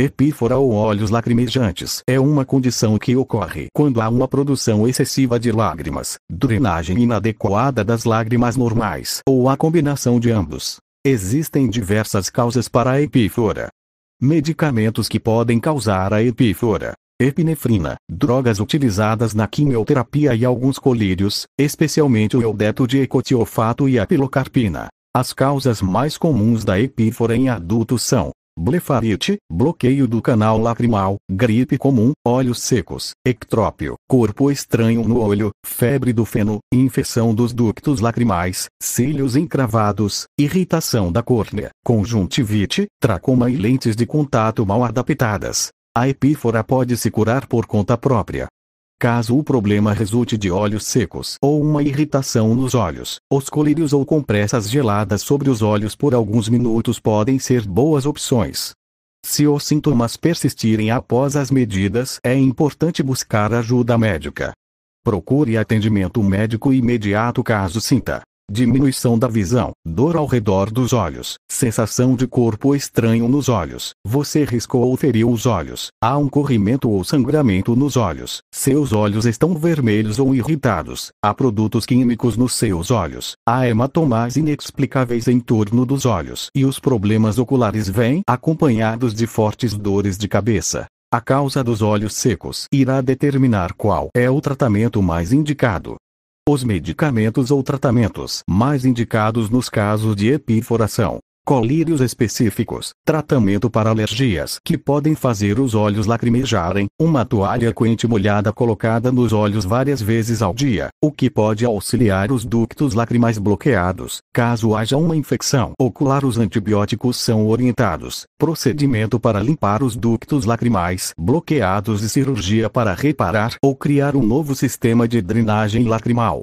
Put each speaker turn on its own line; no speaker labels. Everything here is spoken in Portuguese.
Epífora ou olhos lacrimejantes é uma condição que ocorre quando há uma produção excessiva de lágrimas, drenagem inadequada das lágrimas normais ou a combinação de ambos. Existem diversas causas para a epífora. Medicamentos que podem causar a epífora. Epinefrina, drogas utilizadas na quimioterapia e alguns colírios, especialmente o eudeto de ecotiofato e a pilocarpina. As causas mais comuns da epífora em adultos são blefarite, bloqueio do canal lacrimal, gripe comum, olhos secos, ectrópio, corpo estranho no olho, febre do feno, infecção dos ductos lacrimais, cílios encravados, irritação da córnea, conjuntivite, tracoma e lentes de contato mal adaptadas. A epífora pode se curar por conta própria, Caso o problema resulte de olhos secos ou uma irritação nos olhos, os colírios ou compressas geladas sobre os olhos por alguns minutos podem ser boas opções. Se os sintomas persistirem após as medidas, é importante buscar ajuda médica. Procure atendimento médico imediato caso sinta diminuição da visão, dor ao redor dos olhos, sensação de corpo estranho nos olhos, você riscou ou feriu os olhos, há um corrimento ou sangramento nos olhos, seus olhos estão vermelhos ou irritados, há produtos químicos nos seus olhos, há hematomas inexplicáveis em torno dos olhos e os problemas oculares vêm acompanhados de fortes dores de cabeça. A causa dos olhos secos irá determinar qual é o tratamento mais indicado os medicamentos ou tratamentos mais indicados nos casos de epiforação colírios específicos, tratamento para alergias que podem fazer os olhos lacrimejarem, uma toalha quente molhada colocada nos olhos várias vezes ao dia, o que pode auxiliar os ductos lacrimais bloqueados, caso haja uma infecção ocular os antibióticos são orientados, procedimento para limpar os ductos lacrimais bloqueados e cirurgia para reparar ou criar um novo sistema de drenagem lacrimal.